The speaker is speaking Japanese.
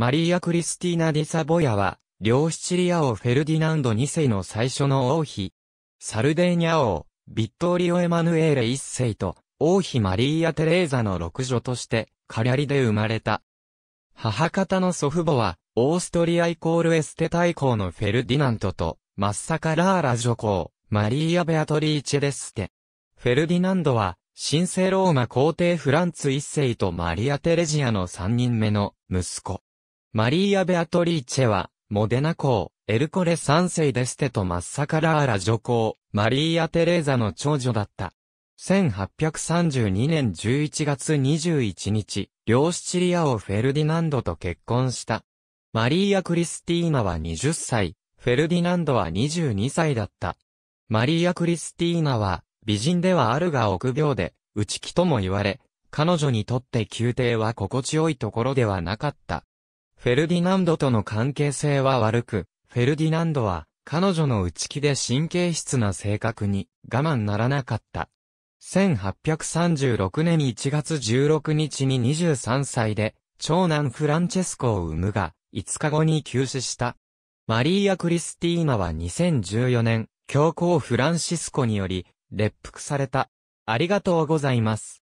マリーア・クリスティーナ・ディ・サボヤは、両シチリア王フェルディナンド2世の最初の王妃、サルデーニャ王、ビットーリオ・エマヌエーレ1世と、王妃マリーア・テレーザの六女として、カリャリで生まれた。母方の祖父母は、オーストリアイコールエステ大公のフェルディナントと、マッサカラーラ女皇、マリーア・ベアトリーチェ・デステ。フェルディナンドは、神聖ローマ皇帝フランツ1世とマリア・テレジアの3人目の息子。マリーア・ベアトリーチェは、モデナ公、エルコレ三世デステとマッサカラーラ女皇、マリーア・テレーザの長女だった。1832年11月21日、両シチリア王フェルディナンドと結婚した。マリーア・クリスティーナは20歳、フェルディナンドは22歳だった。マリーア・クリスティーナは、美人ではあるが臆病で、内気とも言われ、彼女にとって宮廷は心地よいところではなかった。フェルディナンドとの関係性は悪く、フェルディナンドは、彼女の内気で神経質な性格に我慢ならなかった。1836年1月16日に23歳で、長男フランチェスコを産むが、5日後に急死した。マリーア・クリスティーナは2014年、教皇フランシスコにより、列服された。ありがとうございます。